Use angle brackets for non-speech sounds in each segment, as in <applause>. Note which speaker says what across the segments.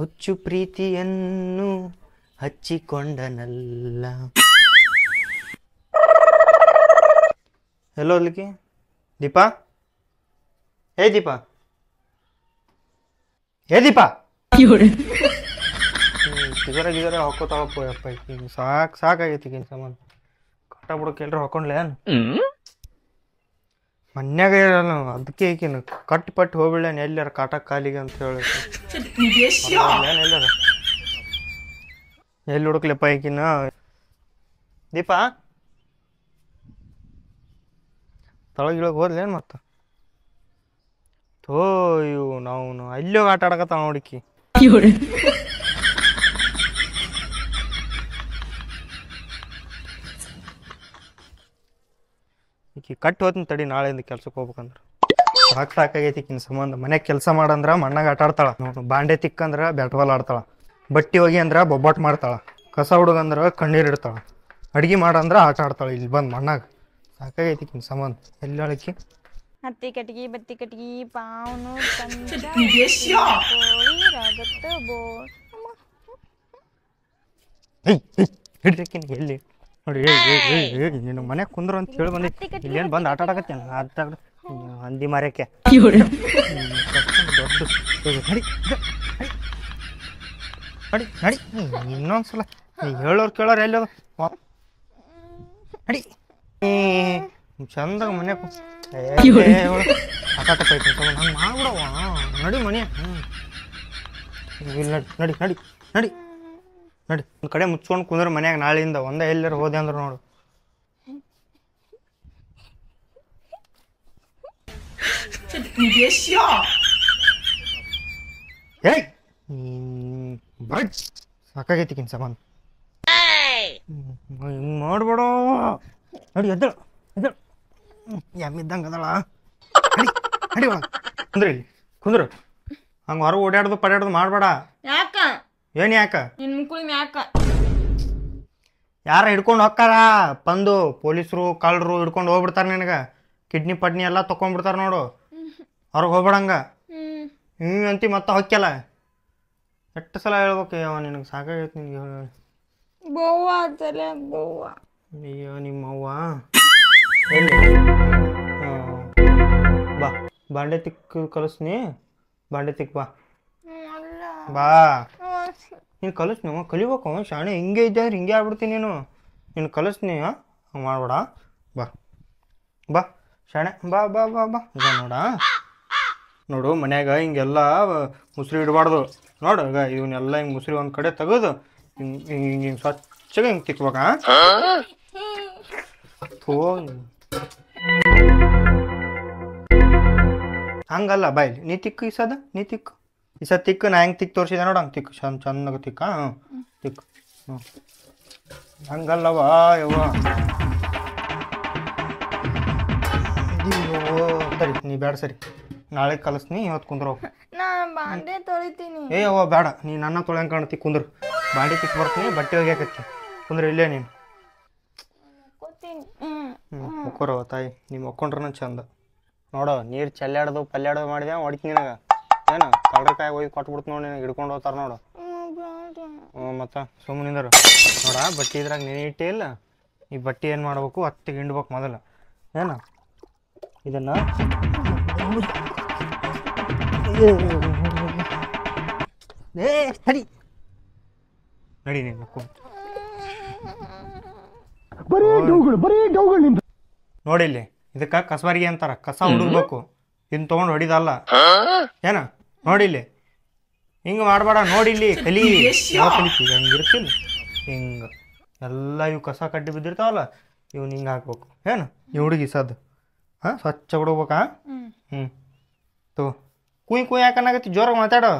Speaker 1: ಹುಚ್ಚು ಪ್ರೀತಿಯನ್ನು ಹಚ್ಚಿಕೊಂಡನಲ್ಲ ಎಲ್ಲೋ ಅಲ್ಲಿಗೆ ದೀಪಾ ಏ ದೀಪಾ ಏ ದೀಪಾ ಗಿಜರ ಗಿಜರ ಹಾಕೋತಾಳಪ್ಪ ಅಪ್ಪ ಸಾಕು ಸಾಕಾಗೈತಿ ಸಮಾನ ಸಾಮಾನು ಕಟ್ಟ ಬಿಡಕ್ಕೆ ಎಲ್ಲರೂ ಹಾಕೊಂಡ್ಲೇನು ಮನ್ಯಾಗ ಹೇಳಲ್ಲ ಅದಕ್ಕೆ ಈಕಿನ ಕಟ್ ಪಟ್ಟು ಹೋಗ್ಬಿಡ್ಲೇನು ಎಲ್ಲಾರ ಕಾಟ ಕಾಲಿಗೆ ಅಂತ ಹೇಳಿ <laughs> ಏನ್ ಎಲ್ಲಾರ ಎಲ್ಲಿ ಹುಡುಕ್ಲಪ್ಪ ಈಕಿನ ದೀಪ ತಳಗಿಳಗೆ ಹೋದ್ಲೇನು ಮತ್ತು ಥೋ ಇವು ನಾವು ಅಲ್ಲಿಯೋಗಿ ಆಟ ಆಡಕತ್ತಾವ ನೋಡಿಕಿ ಈಕಿ ಕಟ್ ಹೋದ್ನ ತಡಿ ನಾಳೆಯಿಂದ ಕೆಲ್ಸಕ್ಕೆ ಹೋಗ್ಬೇಕಂದ್ರೆ ಸಾಕು ಸಾಕಾಗೈತಿ ಕಿನ್ ಸಂಬಂಧ ಮನೆ ಕೆಲಸ ಮಾಡಂದ್ರ ಮಣ್ಣಾಗ ಆಟ ಆಡ್ತಾಳ ಬಾಂಡೆ ತಿಕ್ಕಂದ್ರ ಬ್ಯಾಟ್ ಬಾಲ್ ಆಡ್ತಾಳ ಬಟ್ಟಿ ಹೋಗಿ ಅಂದ್ರ ಬೊಬ್ಬಾಟ್ ಮಾಡ್ತಾಳ ಕಸ ಹುಡುಗಂದ್ರೆ ಕಣ್ಣೀರು ಇಡ್ತಾಳ ಅಡ್ಗೆ ಮಾಡಂದ್ರೆ ಆಟ ಆಡ್ತಾಳೆ ಇಲ್ಲಿ ಬಂದು ಮಣ್ಣಾಗ ಸಾಕಾಗೈತಿ ಕಿನ್ ಸಂಬಂಧ ಎಲ್ಲಾಳಕಿ ಹತ್ತಿ ಕಟ್ಗಿ ಬತ್ತಿ ಕಟ್ಗಿ ಪಾವನು <laughs> ಎಲ್ಲಿ ನೋಡಿ ನಿನ್ನ ಮನೆ ಕುಂದ್ರು ಅಂತ ಹೇಳಿ ಬಂದಿ ಇಲ್ಲೇನು ಬಂದು ಆಟ ಆಡಕತ್ತೆ ಆಟ ಹಂದಿ ಮಾರಕ್ಕೆ ನಡಿ ನಡಿ ನಡಿ ಇನ್ನೊಂದ್ಸಲ ಹೇಳೋರು ಕೇಳೋರು ಎಲ್ಲ ನಡಿ ಚಂದ ಮನೆ ಆಟಾಟೈತಿ ಹಂಗೆ ಮಾಡ್ಬಿಡವ ನಡಿ ಮನೆ ಹ್ಞೂ ಇಲ್ಲ ನಡಿ ನಡಿ ನಡಿ ನೋಡಿ ಒಂದು ಕಡೆ ಮುಚ್ಕೊಂಡು ಕುಂದ್ರೆ ಮನ್ಯಾಗ ನಾಳೆಯಿಂದ ಒಂದೇ ಎಲ್ಲರೂ ಹೋದೆ ಅಂದ್ರೆ ನೋಡು ಏಯ್ ಬಜ್ ಸಾಕಾಗೈತಿ ಕಿನ್ ಸಾಮಾನು ಹಿಂಗೆ ಮಾಡ್ಬೇಡ ನೋಡಿ ಎದ್ದಳು ಎದ್ದಳು ಎಮ್ಮಿದ್ದಂಗೆ ಅದಳ ನಡಿ ಕುಂದ್ರಿ ಕುಂದ್ರು ಹಂಗೆ ಹೊರಗೆ ಓಡಾಡೋದು ಮಾಡಬೇಡ ಏನ್ ಯಾಕ ನಿನ್ ಮುಕ್ಕುಳಿ ಯಾಕ ಯಾರ ಹಿಡ್ಕೊಂಡು ಹೊಕ್ಕಾರ ಬಂದು ಪೊಲೀಸರು ಕಳ್ಳರು ಹಿಡ್ಕೊಂಡು ಹೋಗ್ಬಿಡ್ತಾರೆ ನಿನಗೆ ಕಿಡ್ನಿ ಪಡ್ನಿ ಎಲ್ಲ ತಕೊಂಡ್ಬಿಡ್ತಾರ ನೋಡು ಹೊರಗೆ ಹೋಗ್ಬಿಡಂಗ ಹ್ಞೂ ಅಂತಿ ಮತ್ತೆ ಹೊಕ್ಕಲ್ಲ ಎಷ್ಟು ಸಲ ಹೇಳ್ಬೇಕು ಯಾವ ನಿನಗೆ ಸಾಕಾಗೈತೆ ನಿನಗೆ ಅಂತಲೇ ಅಯ್ಯೋ ನಿಮ್ಮ ಅವ್ವ ಬಾ ಬಾಂಡೆ ತಿಕ್ಕ ಕಲಿಸ್ನಿ ಬಾಂಡೆ ತಿಕ್ ಬಾ ಬಾ ನೀನು ಕಲಿಸ್ ನೀವು ಕಲಿಬೇಕು ಶಾಣೆ ಹಿಂಗೆ ಇದ್ದೆ ಅಂದ್ರೆ ಹಿಂಗೆ ಆಗ್ಬಿಡ್ತೀನಿ ನೀನು ನೀನು ಕಲಿಸ್ ನೀವು ಮಾಡಬೇಡ ಬಾ ಬಾ ಶಾಣೆ ಬಾ ಬಾ ಬಾ ಬಾ ಈಗ ನೋಡ ನೋಡು ಮನ್ಯಾಗ ಹಿಂಗೆಲ್ಲ ಮುಸ್ರಿ ಇಡಬಾರ್ದು ನೋಡು ಈಗ ಇವನ್ನೆಲ್ಲ ಹಿಂಗೆ ಮುಸ್ರಿ ಒಂದು ಕಡೆ ತೆಗೆದು ಹಿಂಗೆ ಹಿಂಗೆ ಹಿಂಗೆ ಸ್ವಚ್ಛಗೆ ಹಿಂಗೆ ತಿಕ್ಬೇಕ ಹಂಗಲ್ಲ ಬಾಯ್ಲಿ ನೀ ತಿಕ್ಕು ಸದ ನೀ ತಿಕ್ಕು ಈ ಸತ್ ತಿಕ್ಕು ನಾ ಹೆಂಗೆ ತಿಕ್ ತೋರಿಸಿದೆ ನೋಡು ಹಂಗೆ ತಿಕ್ಕು ಚಂದ ಚಂದಾಗ ತಿಕ್ಕ ಹ್ಞೂ ತಿಕ್ಕು ಹ್ಞೂ ಹಂಗಲ್ಲವ ಯವ್ವ ಸರಿ ನೀ ಬೇಡ ಸರಿ ನಾಳೆ ಕಲಿಸ್ನಿ ಇವತ್ತು ಕುಂದ್ರ ನಾ ಏ ಅವ್ವ ಬೇಡ ನೀ ನನ್ನ ತೊಳೆಯಂಗೆ ಕಾಣ್ತಿ ಕುಂದ್ರು ಬಾಡಿ ತಿಕ್ ಬರ್ತೀನಿ ಬಟ್ಟೆ ಒಗ್ಯಾಕತ್ತಿ ಕುಂದ್ರ ಇಲ್ಲೇ ನೀನು ಹ್ಞೂ ಮುಕ್ಕೋರವ ತಾಯಿ ನೀ ಮಕ್ಕೊಂಡ್ರನ ಚಂದ ನೋಡೋ ನೀರು ಚಲ್ಲಾಡ್ದು ಪಲ್ಯಾಡೋದು ಮಾಡಿದೆ ಹೊಡಿತೀನಿ ನಿನಗೆ ಏನು ಕಳ್ರಿಕಾಯಿ ಒಯ್ದು ಕೊಟ್ಬಿಡ್ತು ನೋಡಿ ನಿನಗೆ ಹಿಡ್ಕೊಂಡು ಹೋಗ್ತಾರೆ ನೋಡು ಹ್ಞೂ ಮತ್ತು ಸುಮ್ಮನಿಂದರು ನೋಡ ಬಟ್ಟೆ ಇದ್ರಾಗ ನೀನು ಇಲ್ಲ ಈ ಬಟ್ಟೆ ಏನು ಮಾಡ್ಬೇಕು ಹತ್ತಿಗೆ ಹಿಂಡ್ಬೇಕು ಮೊದಲು ಏನು ಇದನ್ನು ಏ ಸರಿ ನಡಿ ನೀನು ಬರೀ ಡೌಗಳು ಬರೀ ಡೌಗಳು ನಿಂದು ಇದಕ್ಕೆ ಕಸವರಿಗೆ ಅಂತಾರೆ ಕಸ ಹುಡುಗಬೇಕು ಇನ್ನು ತೊಗೊಂಡು ಹೊಡಿದಲ್ಲ ಏನ ನೋಡಿಲ್ಲಿ ಹಿಂಗ ಮಾಡಬೇಡ ನೋಡಿಲ್ಲಿ ಕಲಿ ಯಾವ ಕಲಿತಿ ಹಿಂಗ ಇರ್ತಿಲ್ಲ ಹಿಂಗೆ ಎಲ್ಲ ಇವು ಕಸ ಕಡ್ಡಿ ಬಿದ್ದಿರ್ತಾವಲ್ಲ ಇವ್ನು ಹಿಂಗೆ ಹಾಕ್ಬೇಕು ಏನು ಈ ಹುಡುಗಿ ಸದ್ದು ಹಾಂ ಸ್ವಚ್ಛ ಬಿಡ್ಬೇಕ ಹ್ಞೂ ತೋ ಕುಯ್ ಕುಯ್ ಹಾಕಿ ಜೋರ ಮಾತಾಡೋ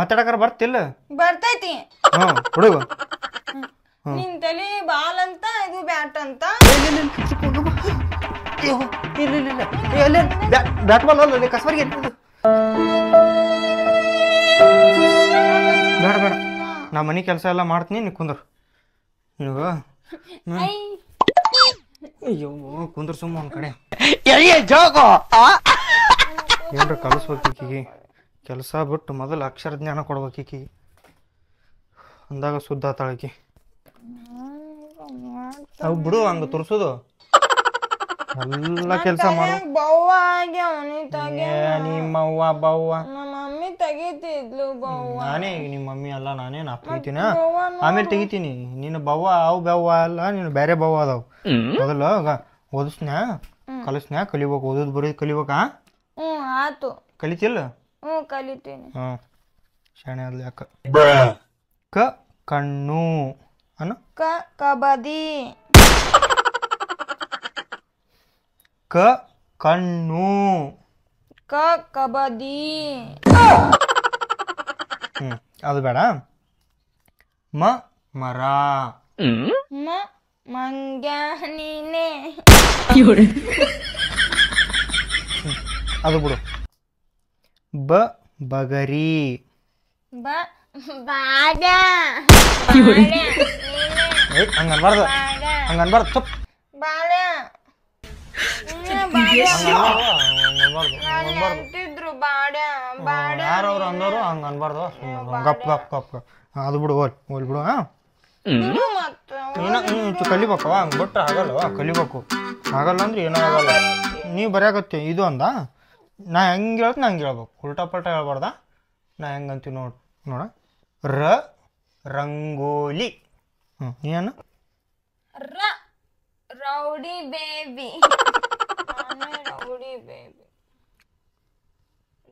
Speaker 1: ಮಾತಾಡಕ್ಕಾರ ಬರ್ತಿಲ್ಲ ಬರ್ತೈತಿ ಹ್ಞೂ ಹುಡುಗ ನಿನ್ ತಲೆ ಬಾಲ್ ಅಂತ ಇದು ಬ್ಯಾಟ್ ಅಂತ ಇಲ್ಲ ಅಲ್ಲೇ ಬೇಡ ಬೇಡ ನಾ ಮನೆ ಕೆಲಸ ಎಲ್ಲ ಮಾಡ್ತೀನಿ ನೀ ಕುಂದ್ರ ಅಯ್ಯೋ ಕುಂದ್ರ ಸುಮ್ಮ ಒಂದ್ ಕಡೆ ಏನ್ರ ಕಲಿಸ್ಬೇಕೀಕಿಗೆ ಕೆಲಸ ಬಿಟ್ಟು ಮೊದಲು ಅಕ್ಷರ ಜ್ಞಾನ ಕೊಡ್ಬೇಕೀಕಿ ಅಂದಾಗ ಸುದ್ದಾತಾಳಕಿ ಅವು ಬಿಡು ಹಂಗೆ ತೋರ್ಸೋದು ಎಲ್ಲ ಕೆಲಸ ಮಾಡು ಬವ್ವ ಆಗಿ ಅವನಿಗೆ ಏ, ನಿಮ್ಮ ಬವ್ವ ನಮ್ಮ ಮಮ್ಮಿ ತೆಗಿತಿದ್ಲು ಬವ್ವ ನಾನೇ ಈಗ ನಿಮ್ಮ ಮಮ್ಮಿ ಅಲ್ಲ ನಾನೇ ನಾ ತೆಗಿತೀನಿ ಆಮೇಲೆ ತೆಗಿತೀನಿ ನೀನು ಬವ್ವ ಅವು ಬವ್ವ ಅಲ್ಲ ನೀನು ಬೇರೆ ಬವ್ವ ಅದಾವ ಮೊದಲು ಗ- ಓದಿಸ್ನ್ಯಾ ಕಲಿಬೇಕು ಓದೋದು ಬರೋದು ಕಲಿಬೇಕಾ ಹ್ಞೂ ಆತು ಕಲಿತಿಲ್ಲ ಹ್ಞೂ ಕಲಿತೀನಿ ಹ್ಞೂ ಶಾಣೆ ಅದ್ಲಿ ಕ ಕಣ್ಣು ಅನ್ನು ಕ ಕಬದಿ ಕ ಕಣ್ಣು ಕ ಕಬಡ್ಡಿ ಹ್ಮ್ ಅದು ಬೇಡ ಮ ಮರ ಮ ಮಂಗ್ಯಾನಿನೇ ಅದು ಬಿಡು ಬ ಬಗರಿ ಬ ಬಾಡ ಹಂಗನ್ಬಾರ್ದು ಹಂಗನ್ಬಾರ್ದು ತಪ್ಪು ಬಾಳೆ ಯಾರವ್ರು ಅಂದವರು ಹಂಗ ಅನ್ಬಾರ್ದು ಗಪ್ ಗಪ್ ಗಪ್ ಅದು ಬಿಡು ಹೋಲ್ ಬಿಡು ಹಾ ಕಲಿಬೇಕವ ಹಂಗ ಬಿಟ್ರೆ ಆಗಲ್ಲವ ಕಲಿಬೇಕು ಆಗಲ್ಲ ಅಂದ್ರೆ ಏನೋ ಆಗಲ್ಲ ನೀವು ಬರೆಯಕತ್ತೆ ಇದು ಅಂದ ನಾ ಹೆಂಗೆ ಹೇಳ್ತ ನಂಗೆ ಹೇಳ್ಬೇಕು ಉಲ್ಟಾ ಪಲ್ಟಾ ಹೇಳ್ಬಾರ್ದ ನಾ ಹೆಂಗಂತೀವಿ ನೋಡು ನೋಡ ರ ರಂಗೋಲಿ ಹ್ಞೂ ಏನು rowdy baby rowdy baby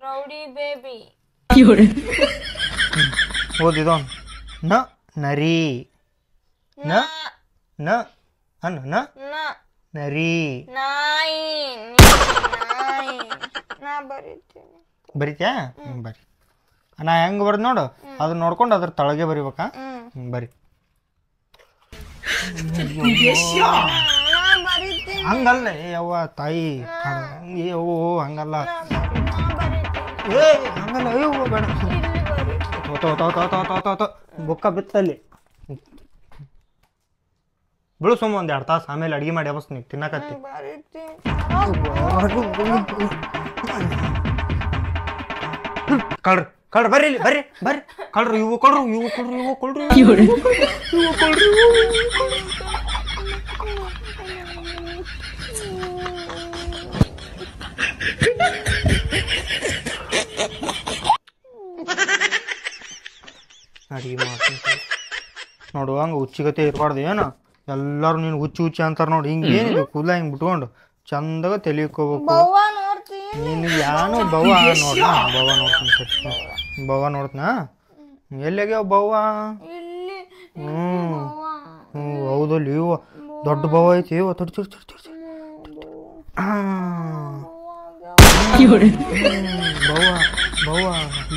Speaker 1: rowdy baby ஓதிதான் ந நரி ந ந அண்ணா ந ನರಿ ನಾಯಿ ನಾಯಿ ನಾ ಬರೀತೀನಿ ಬರೀತ್ಯಾ ಬರಿ ನಾ ಹೆಂಗ್ ಬರ್ದು ನೋಡು ಅದನ್ನ ನೋಡ್ಕೊಂಡು ಅದ್ರ ತಳಗೆ ಬರಿಬೇಕಾ ಬರಿ ಹಂಗಲ್ಲ ಯವ್ವ ತಾಯಿ ಓ ಹಂಗಲ್ಲ ಏ ಹಂಗಲ್ಲ ಅಯ್ಯೋ ಬೇಡ ಬುಕ್ಕ ಬಿತ್ತಲ್ಲಿ ಬಿಳು ಸುಮ್ಮ ಒಂದು ಎರಡು ತಾಸು ಆಮೇಲೆ ಅಡಿಗೆ ಮಾಡಿ ಅವಸ್ ನೀವು ತಿನ್ನಕತ್ತಿ ಕಳ್ರಿ ಕಳ್ರಿ ಬರ್ರಿ ಇಲ್ಲಿ ಬರ್ರಿ ಬರ್ರಿ ಕಳ್ರಿ ಇವು ಕೊಡ್ರಿ ಇವು ಕೊಡ್ರಿ ಇವು ಕೊಡ್ರಿ ಇವು ಕೊಡ್ರಿ ಇವು ಕೊಡ್ರಿ ಅಡುಗೆ ಮಾಡ್ತೀನಿ ನೋಡುವ ಹಂಗೆ ಹುಚ್ಚಿಗತೆ ಇರಬಾರ್ದು ಏನು ಎಲ್ಲರೂ ನೀನು ಹುಚ್ಚಿ ಹುಚ್ಚಿ ಅಂತಾರೆ ನೋಡಿ ಹಿಂಗೆ ಏನಿದೆ ಕೂದಲ ಹಿಂಗೆ ಬಿಟ್ಕೊಂಡು ಚಂದಾಗ ತಲಿಕೋಬೇಕು ನೀನು ಯಾನು ಬವ್ವ ನೋಡನಾ ಬವ್ವ ನೋಡ್ತೀನಿ ಸರಿ ಬವ್ವ ನೋಡ್ತೀನಾ ಎಲ್ಲೆಗೆ ಬವ್ವ ಹ್ಞೂ ಹ್ಞೂ ಹೌದಲ್ಲಿ ಇವ ದೊಡ್ಡ ಬವ್ವ ಐತಿ ಇವ ತಡಿ ತಡಿ ತಡಿ ತಡಿ ಬವ್ವ ಬವ್ವ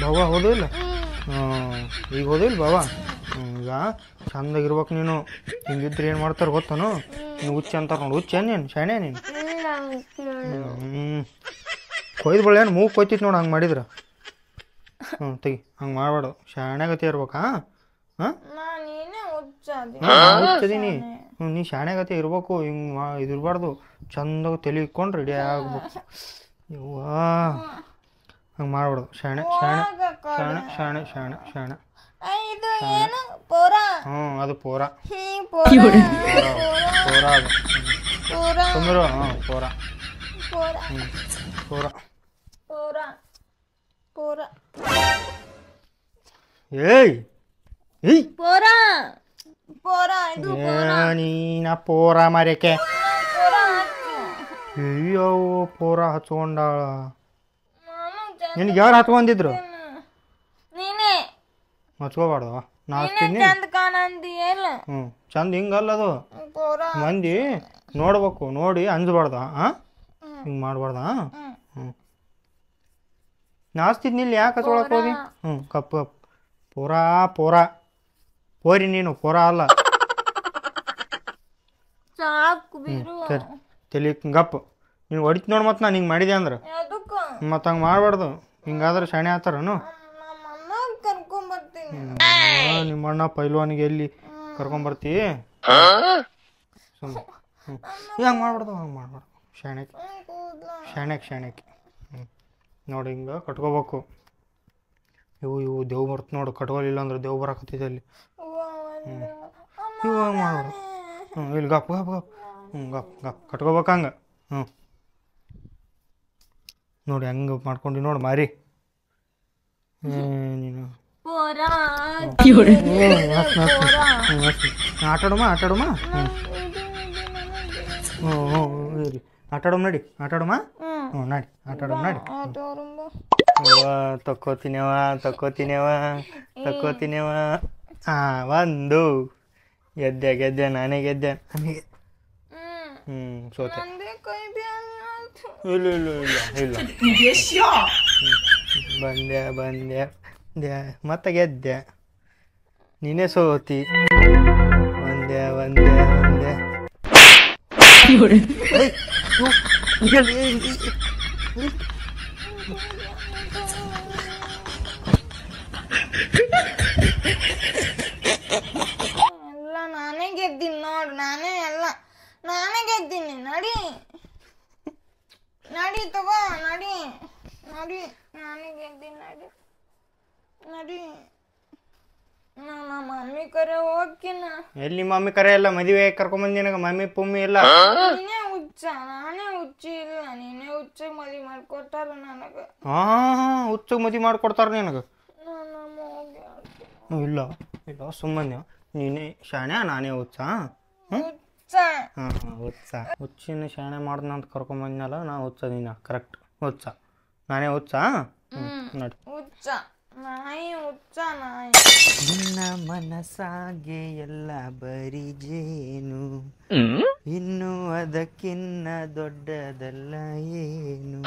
Speaker 1: ಬವ್ವ ಹೌದಿಲ್ಲ ಈಗ ಹೋದಿಲ್ಲ ಬಾಬಾ ಈಗ ಚಂದಾಗಿರ್ಬೇಕು ನೀನು ಹಿಂಗಿದ್ರೆ ಏನು ಮಾಡ್ತಾರೆ ಗೊತ್ತಾನು ನೀನು ಹುಚ್ಚ ಅಂತಾರೆ ನೋಡಿ ಹುಚ್ಚ ನೀನು ಶಾಣೆ ನೀನು ಕೊಯ್ದು ಬಳ್ಳಿ ಏನು ಮೂಗು ಕೊಯ್ತಿತ್ತು ನೋಡಿ ಹಂಗೆ ಮಾಡಿದ್ರೆ ಹ್ಞೂ ತೆಗಿ ಹಂಗೆ ಮಾಡಬೇಡ ಶಾಣೆಗತಿ ಇರ್ಬೇಕಾ ಹಾಂ ಹುಚ್ಚದೀನಿ ಹ್ಞೂ ನೀ ಶಾಣೆಗತಿ ಇರ್ಬೇಕು ಹಿಂಗೆ ಮಾ ಇದಿರಬಾರ್ದು ಚಂದಾಗ ತಲೆ ಇಕ್ಕೊಂಡು ರೆಡಿ ಆಗ್ಬೇಕು ಇವ್ವಾ ಹಂಗೆ ಮಾಡ್ಬಿಡು ಶಾಣೆ ಶಾಣೆ ಶಾಣೆ ಶಾಣೆ ಶಾಣೆ ಶಾಣೆ ಇದು ಏನು ಹ್ಞೂ ಅದು ಪೋರ ಪೋರ ಪೋರ ಅದು ತುಂಬಿರು ಹ್ಞೂ ಪೋರ ಏಯ್ ಏಯ್ ಪೋರ ಪೋರ ಇದು ಪೋರ ನೀನ ಪೋರ ಅಯ್ಯೋ ಪೋರ ಹಚ್ಕೊಂಡಾಳ ನಿನಗೆ ಯಾರು ಹತ್ಕೊಂಡಿದ್ರು ನೀನೇ ಹಚ್ಕೋಬಾರ್ದು ನಾ ಚಂದ ಹ್ಞೂ ಚಂದ ಹಿಂಗಲ್ಲ ಅದು ಮಂದಿ ನೋಡ್ಬೇಕು ನೋಡಿ ಅಂಜಬಾರ್ದ ಹಾಂ ಹಿಂಗೆ ಮಾಡಬಾರ್ದ ಹ್ಞೂ ನಾಸ್ತಿದ್ನಿಲ್ಲ ಯಾಕೆ ಹಚ್ಕೊಳಕ್ ಹೋಗಿ ಹ್ಞೂ ಕಪ್ ಕಪ್ ಪೂರಾ ಪೂರಾ ಪೋರಿ ನೀನು ಪೂರಾ ಅಲ್ಲ ಸಾಕು ಸರಿ ತಲೆ ಗಪ್ಪು ನೀವು ಹೊಡಿತು ನೋಡಿ ಮತ್ತು ನಾನು ಹಿಂಗೆ ಮಾಡಿದೆ ಅಂದ್ರೆ ಮತ್ತೆ ಹಂಗೆ ಮಾಡಬಾರ್ದು ಹಿಂಗಾದ್ರೆ ಶಾಣೆ ಆತಾರನು ನಿಮ್ಮ ಅಣ್ಣ ಪೈಲ್ವಾನಿಗೆ ಎಲ್ಲಿ ಕರ್ಕೊಂಬರ್ತಿ ಹ್ಞೂ ಹಂಗೆ ಮಾಡ್ಬಾರ್ದು ಹಂಗೆ ಮಾಡ್ಬಾರ್ದು ಶಾಣೆಕ್ ಶಾಣೆಕ್ ಶಾಣೆಕ್ ಹ್ಞೂ ನೋಡಿ ಹಿಂಗೆ ಕಟ್ಕೋಬೇಕು ಇವು ಇವು ದೇವ್ ಬರ್ತ ನೋಡು ಕಟ್ಕೊಲಿಲ್ಲ ಅಂದ್ರೆ ದೇವ್ ಬರಕತ್ತಿದೆ ಅಲ್ಲಿ ಹ್ಞೂ ಇವು ಹಂಗೆ ಮಾಡ್ಬಾರ್ದು ಹ್ಞೂ ಇಲ್ಲಿ ಗಪ್ ಗಪ್ ಗಪ್ ಹ್ಞೂ ಗಪ್ ಗಪ್ ಕಟ್ಕೋಬೇಕಂಗೆ ಹ್ಞೂ ನೋಡಿ ಹಂಗೆ ಮಾಡ್ಕೊಂಡು ನೋಡಿ ಮಾರಿ ನೀನು ಆಟಾಡಮ್ಮ ಆಟಾಡುಮ ಹ್ಞೂ ಹ್ಞೂ ಇರಿ ಆಟಾಡೋಮ್ ನಡಿ ಆಟಾಡುಮ ಹ್ಞೂ ನಡಿ ಆಟಾಡೋಮ್ ನಡಿ ಅವ ತಕ್ಕೋತೀನವ ತಕ್ಕೋತೀನವ ತಕ್ಕೋತೀನವ ಒಂದು ಗೆದ್ದೆ ಗೆದ್ದೆ ನಾನೇ ಗೆದ್ದೆ ನನಗೆ ಹ್ಞೂ ಸೋತೆ ಇಲ್ಲ ಇಲ್ಲ ಇಲ್ಲ ಬಂದ್ಯಾ ಬಂದೆ ದ್ಯಾ ಮತ್ತೆ ಗೆದ್ದೆ ನೀನೇ ಸೋತಿ ಬಂದ್ಯಾ ಬಂದ್ಯಾ ಬಂದೆ ಎಲ್ಲ ನಾನೇ ಗೆದ್ದೀನಿ ನೋಡು ನಾನೇ ಎಲ್ಲ ನಾನೇ ಗೆದ್ದೀನಿ ನಡಿ ನಡಿ ತಗೋ ನಡಿ ನಡಿ ನನಗೆ ಎದ್ದಿ ನಡಿ ನಡಿ ನಮ್ಮ ಮಮ್ಮಿ ಕರೆ ಹೋಗ್ಕಿನ ಎಲ್ಲಿ ಮಮ್ಮಿ ಕರೆ ಇಲ್ಲ ಮದುವೆ ಕರ್ಕೊಂಬಂದಿ ನನಗೆ ಮಮ್ಮಿ ಪುಮ್ಮಿ ಇಲ್ಲ ನೀನೇ ಹುಚ್ಚ ನಾನೇ ಹುಚ್ಚಿ ಇಲ್ಲ ನೀನೇ ಹುಚ್ಚ ಮದಿ ಮಾಡ್ಕೊಡ್ತಾರ ನನಗೆ ಹಾ ಹುಚ್ಚ ಮದಿ ಮಾಡ್ಕೊಡ್ತಾರ ನಿನಗೆ ಇಲ್ಲ ಇಲ್ಲ ಸುಮ್ಮನೆ ನೀನೇ ಶಾಣ್ಯ ನಾನೇ ಹುಚ್ಚ ಹ್ಞೂ ಹಾಂ ಹುಚ್ಚ ಹುಚ್ಚಿನ ಶಾಣೆ ಮಾಡ್ದ ಅಂತ ಕರ್ಕೊಂಬಂದ್ನಲ್ಲ ನಾ ಹುಚ್ಚದಿನ ಕರೆಕ್ಟ್ ಹುಚ್ಚ ನಾನೇ ಹುಚ್ಚ ನೋಡಿ ಹುಚ್ಚ ನಾಯಿ ಹುಚ್ಚ ನಾಯಿ ನಿನ್ನ ಮನಸ್ಸಾಗೆ ಎಲ್ಲ ಬರಿ ಜೇನು ಇನ್ನು ಅದಕ್ಕಿನ್ನ ದೊಡ್ಡದಲ್ಲ ಏನು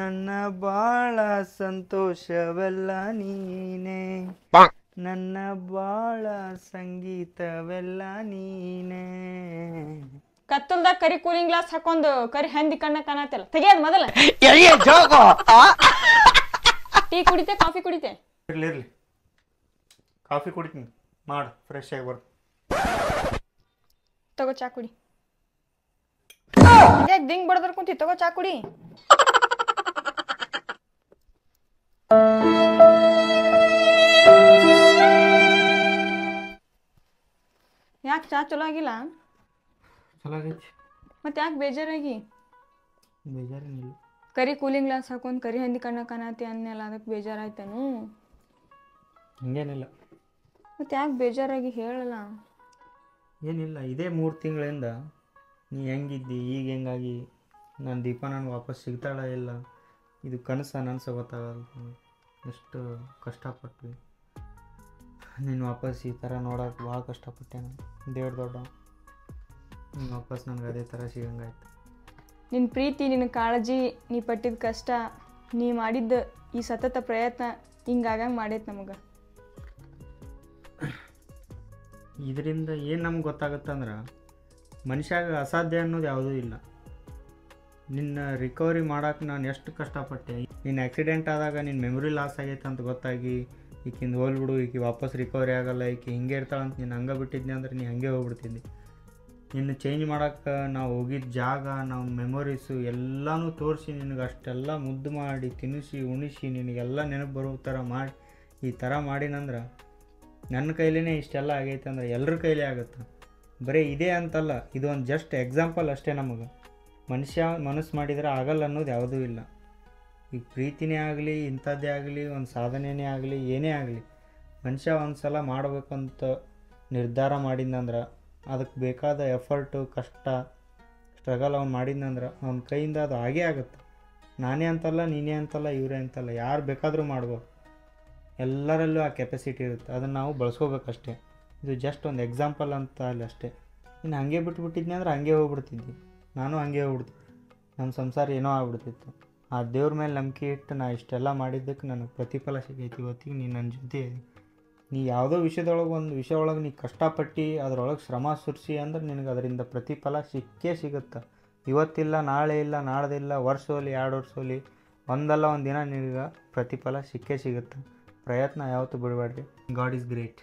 Speaker 1: ನನ್ನ ಬಾಳ ಸಂತೋಷವೆಲ್ಲ ನೀನೇ ನನ್ನ ಬಾಳ ಸಂಗೀತವೆಲ್ಲ ನೀನೇ ಕತ್ತಲ್ದಾಗ ಕರಿ ಕೂಲಿಂಗ್ ಗ್ಲಾಸ್ ಹಾಕೊಂಡು ಕರಿ ಹಂದಿ ಕಣ್ಣ ಕಾಣತ್ತಲ್ಲ ತೆಗಿಯೋದು ಮೊದಲ ಟೀ ಕುಡಿತೆ ಕಾಫಿ ಕುಡಿತೆ ಇರ್ಲಿ ಇರ್ಲಿ ಕಾಫಿ ಕುಡಿತೀನಿ ಮಾಡು ಫ್ರೆಶ್ ಆಗಿ ಬರ್ ತಗೋ ಚಾ ಕುಡಿ ಇದ್ಯಾಕ್ ದಿಂಗ್ ಬಡದ್ರ ಕುಂತಿ ತಗೋ ಚಾ ಕುಡಿ ಯಾಕೆ ಚಾ ಚಲೋ ಆಗಿಲ್ಲ ಚಲೋ ಆಗೈತಿ ಮತ್ತೆ ಯಾಕೆ ಬೇಜಾರಾಗಿ ಬೇಜಾರೇನಿಲ್ಲ ಕರಿ ಕೂಲಿಂಗ್ ಗ್ಲಾಸ್ ಹಾಕೊಂಡು ಕರಿ ಹಂದಿ ಕಣ್ಣ ಕಾಣತಿ ಅನ್ನೆಲ್ಲ ಅದಕ್ಕೆ ಬೇಜಾರಾಯ್ತೇನು ಹಂಗೇನಿಲ್ಲ ಮತ್ತೆ ಯಾಕೆ ಬೇಜಾರಾಗಿ ಹೇಳಲ್ಲ ಏನಿಲ್ಲ ಇದೇ ಮೂರು ತಿಂಗಳಿಂದ ನೀ ಹೆಂಗಿದ್ದಿ ಈಗ ಹೆಂಗಾಗಿ ನಾನು ದೀಪ ನನಗೆ ವಾಪಸ್ ಸಿಗ್ತಾಳ ಇಲ್ಲ ಇದು ಕನಸ ನನಸ ಗೊತ್ತಾಗಲ್ಲ ಎಷ್ಟು ಕಷ್ಟಪಟ್ವಿ ನೀನು ವಾಪಸ್ ಈ ಥರ ನೋಡೋಕೆ ಭಾಳ ಕಷ್ಟಪಟ್ಟೆ ನಾನು ದೇವ್ರ ದೊಡ್ಡ ನೀನು ವಾಪಸ್ ನನಗೆ ಅದೇ ಥರ ಸಿಗಂಗಾಯ್ತು ನಿನ್ನ ಪ್ರೀತಿ ನಿನ್ನ ಕಾಳಜಿ ನೀ ಪಟ್ಟಿದ ಕಷ್ಟ ನೀ ಮಾಡಿದ್ದ ಈ ಸತತ ಪ್ರಯತ್ನ ಹಿಂಗಾಗಂಗೆ ಮಾಡೈತೆ ನಮಗೆ ಇದರಿಂದ ಏನು ನಮ್ಗೆ ಗೊತ್ತಾಗುತ್ತಂದ್ರೆ ಮನುಷ್ಯಾಗ ಅಸಾಧ್ಯ ಅನ್ನೋದು ಯಾವುದೂ ಇಲ್ಲ ನಿನ್ನ ರಿಕವರಿ ಮಾಡೋಕೆ ನಾನು ಎಷ್ಟು ಕಷ್ಟಪಟ್ಟೆ ನಿನ್ನ ಆ್ಯಕ್ಸಿಡೆಂಟ್ ಆದಾಗ ನಿನ್ನ ಮೆಮೊರಿ ಲಾಸ್ ಆಗೈತೆ ಅಂತ ಗೊತ್ತಾಗಿ ಈಕಿಂದ ಹೋಲ್ಬಿಡು ಈಕೆ ವಾಪಸ್ ರಿಕವರಿ ಆಗಲ್ಲ ಈಕೆ ಹಿಂಗೆ ಇರ್ತಾಳಂತ ನೀನು ಹಂಗೆ ಬಿಟ್ಟಿದ್ನಿ ಅಂದ್ರೆ ನೀ ಹಂಗೆ ಹೋಗ್ಬಿಡ್ತಿದ್ದೆ ನಿನ್ನ ಚೇಂಜ್ ಮಾಡೋಕ್ಕೆ ನಾವು ಹೋಗಿದ್ದ ಜಾಗ ನಾವು ಮೆಮೊರೀಸು ಎಲ್ಲನೂ ತೋರಿಸಿ ನಿನಗೆ ಅಷ್ಟೆಲ್ಲ ಮುದ್ದು ಮಾಡಿ ತಿನ್ನಿಸಿ ಉಣಿಸಿ ನಿನಗೆಲ್ಲ ನೆನಪು ಬರೋ ಥರ ಮಾಡಿ ಈ ಥರ ಮಾಡಿನಂದ್ರೆ ನನ್ನ ಕೈಲೇ ಇಷ್ಟೆಲ್ಲ ಆಗೈತೆ ಅಂದ್ರೆ ಎಲ್ಲರ ಕೈಲೇ ಆಗುತ್ತೆ ಬರೀ ಇದೇ ಅಂತಲ್ಲ ಇದೊಂದು ಜಸ್ಟ್ ಎಕ್ಸಾಂಪಲ್ ಅಷ್ಟೇ ನಮಗೆ ಮನುಷ್ಯ ಮನಸ್ಸು ಮಾಡಿದರೆ ಆಗಲ್ಲ ಅನ್ನೋದು ಯಾವುದೂ ಇಲ್ಲ ಈ ಪ್ರೀತಿನೇ ಆಗಲಿ ಇಂಥದ್ದೇ ಆಗಲಿ ಒಂದು ಸಾಧನೆಯೇ ಆಗಲಿ ಏನೇ ಆಗಲಿ ಮನುಷ್ಯ ಒಂದು ಸಲ ಮಾಡಬೇಕಂತ ನಿರ್ಧಾರ ಮಾಡಿದ್ನಂದ್ರೆ ಅದಕ್ಕೆ ಬೇಕಾದ ಎಫರ್ಟು ಕಷ್ಟ ಸ್ಟ್ರಗಲ್ ಅವ್ನು ಮಾಡಿದ್ನಂದ್ರೆ ಅವ್ನ ಕೈಯಿಂದ ಅದು ಆಗೇ ಆಗುತ್ತೆ ನಾನೇ ಅಂತಲ್ಲ ನೀನೇ ಅಂತಲ್ಲ ಇವರೇ ಅಂತಲ್ಲ ಯಾರು ಬೇಕಾದರೂ ಮಾಡ್ಬೋದು ಎಲ್ಲರಲ್ಲೂ ಆ ಕೆಪಾಸಿಟಿ ಇರುತ್ತೆ ಅದನ್ನು ನಾವು ಬಳಸ್ಕೋಬೇಕಷ್ಟೇ ಇದು ಜಸ್ಟ್ ಒಂದು ಎಕ್ಸಾಂಪಲ್ ಅಂತ ಅಲ್ಲಿ ಅಷ್ಟೇ ಇನ್ನು ಹಂಗೆ ಬಿಟ್ಬಿಟ್ಟಿದ್ನಿ ಅಂದ್ರೆ ಹಂಗೆ ಹೋಗ್ಬಿಡ್ತಿದ್ವಿ ನಾನು ಹಂಗೆ ಹೋಗ್ಬಿಡ್ತಿದ್ದೆ ನಮ್ಮ ಸಂಸಾರ ಏನೋ ಆಗ್ಬಿಡ್ತಿತ್ತು ಆ ದೇವ್ರ ಮೇಲೆ ನಂಬಿಕೆ ಇಟ್ಟು ನಾ ಇಷ್ಟೆಲ್ಲ ಮಾಡಿದ್ದಕ್ಕೆ ನನಗೆ ಪ್ರತಿಫಲ ಸಿಗೈತಿ ಇವತ್ತಿಗೆ ನೀನು ನನ್ನ ಜೊತೆ ನೀ ಯಾವುದೋ ವಿಷಯದೊಳಗೆ ಒಂದು ವಿಷಯ ಒಳಗೆ ನೀ ಕಷ್ಟಪಟ್ಟು ಅದರೊಳಗೆ ಶ್ರಮ ಸುರಿಸಿ ಅಂದ್ರೆ ನಿನಗೆ ಅದರಿಂದ ಪ್ರತಿಫಲ ಸಿಕ್ಕೇ ಸಿಗುತ್ತೆ ಇವತ್ತಿಲ್ಲ ನಾಳೆ ಇಲ್ಲ ನಾಳೆದಿಲ್ಲ ವರ್ಷ ಎರಡು ವರ್ಷ ಒಂದಲ್ಲ ಒಂದು ದಿನ ನಿನಗೆ ಪ್ರತಿಫಲ ಸಿಕ್ಕೇ ಸಿಗುತ್ತೆ ಪ್ರಯತ್ನ ಯಾವತ್ತೂ ಬಿಡಬೇಡ್ರಿ ಗಾಡ್ ಈಸ್ ಗ್ರೇಟ್